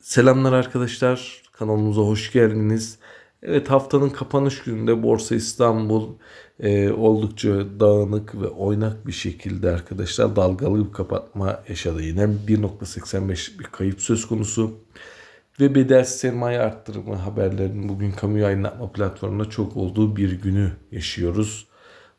Selamlar arkadaşlar. Kanalımıza hoş geldiniz. Evet haftanın kapanış gününde Borsa İstanbul e, oldukça dağınık ve oynak bir şekilde arkadaşlar dalgalı bir kapatma yaşadı. Yine 1.85 bir kayıp söz konusu. Ve bedelsiz sermaye arttırımı haberlerinin bugün kamu yayınlatma platformunda çok olduğu bir günü yaşıyoruz.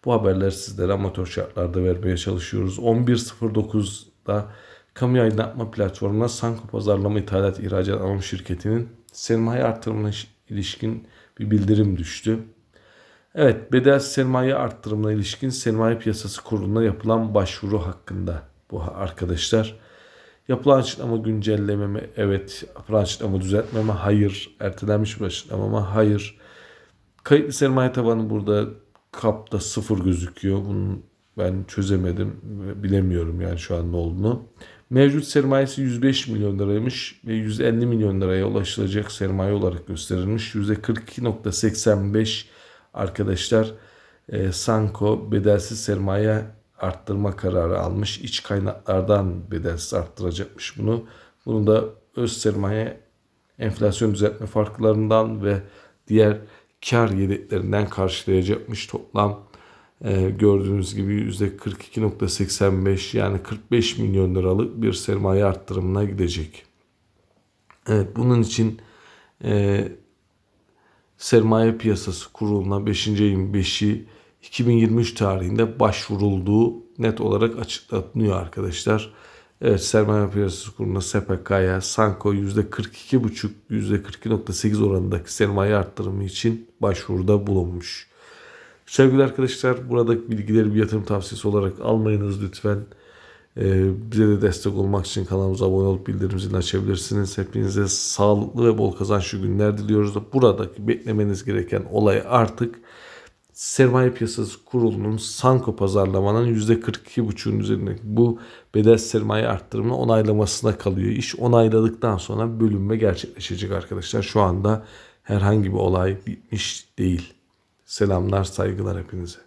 Bu haberler sizlere amatör şartlarda vermeye çalışıyoruz. 11.09'da Kamu yayınlatma platformuna Sanko Pazarlama İthalat İhracat Alım Şirketi'nin sermaye artırımına ilişkin bir bildirim düştü. Evet, bedel sermaye arttırımına ilişkin sermaye piyasası kuruluna yapılan başvuru hakkında bu arkadaşlar. Yapılan açıklama güncellememe evet, yapılan açıklama düzeltmeme hayır, ertelenmiş bir açıklamama hayır. Kayıtlı sermaye tabanı burada kapta sıfır gözüküyor. Bunu ben çözemedim, bilemiyorum yani şu an ne olduğunu. Mevcut sermayesi 105 milyon liraymış ve 150 milyon liraya ulaşılacak sermaye olarak gösterilmiş. %42.85 arkadaşlar e, Sanko bedelsiz sermaye arttırma kararı almış. İç kaynaklardan bedelsiz arttıracakmış bunu. Bunu da öz sermaye enflasyon düzeltme farklarından ve diğer kar yedeklerinden karşılayacakmış toplam ee, gördüğünüz gibi %42.85 yani 45 milyon liralık bir sermaye arttırımına gidecek. Evet bunun için e, sermaye piyasası kuruluna 5. ayın 5'i 2023 tarihinde başvurulduğu net olarak açıklanıyor arkadaşlar. Evet sermaye piyasası kuruluna SPK'ya Sanko %42,5 %42.8 oranındaki sermaye arttırımı için başvuruda bulunmuş. Sevgili arkadaşlar buradaki bilgileri bir yatırım tavsiyesi olarak almayınız lütfen. Ee, bize de destek olmak için kanalımıza abone olup bildirim zilini açabilirsiniz. Hepinize sağlıklı ve bol kazançlı günler diliyoruz. Buradaki beklemeniz gereken olay artık sermaye piyasası kurulunun Sanko pazarlamanın %42,5'un üzerinde bu bedel sermaye arttırımını onaylamasına kalıyor. İş onayladıktan sonra bölünme gerçekleşecek arkadaşlar. Şu anda herhangi bir olay bitmiş değil. Selamlar, saygılar hepinize.